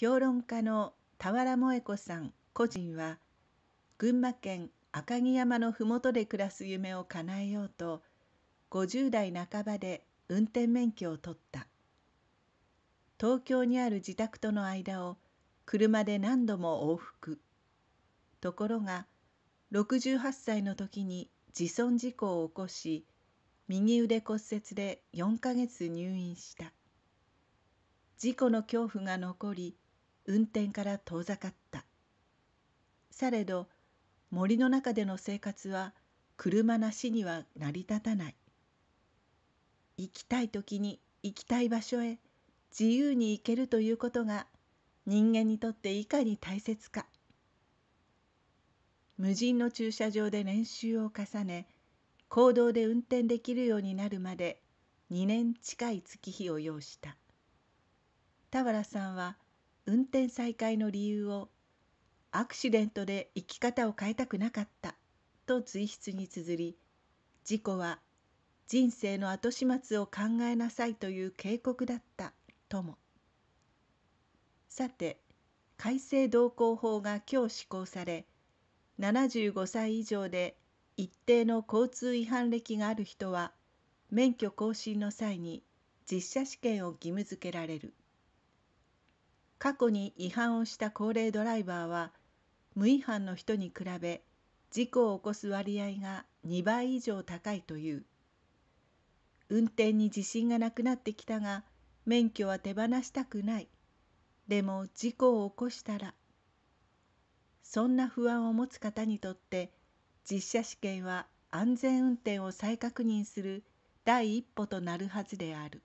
評論家の田原萌子さん個人は群馬県赤城山の麓で暮らす夢を叶えようと50代半ばで運転免許を取った東京にある自宅との間を車で何度も往復ところが68歳の時に自損事故を起こし右腕骨折で4ヶ月入院した事故の恐怖が残り運転から遠ざかったされど森の中での生活は車なしには成り立たない行きたい時に行きたい場所へ自由に行けるということが人間にとっていかに大切か無人の駐車場で練習を重ね公道で運転できるようになるまで2年近い月日を要した俵さんは運転再開の理由をアクシデントで生き方を変えたくなかったと随筆に綴り事故は人生の後始末を考えなさいという警告だったともさて改正道交法が今日施行され75歳以上で一定の交通違反歴がある人は免許更新の際に実車試験を義務付けられる過去に違反をした高齢ドライバーは無違反の人に比べ事故を起こす割合が2倍以上高いという運転に自信がなくなってきたが免許は手放したくないでも事故を起こしたらそんな不安を持つ方にとって実車試験は安全運転を再確認する第一歩となるはずである。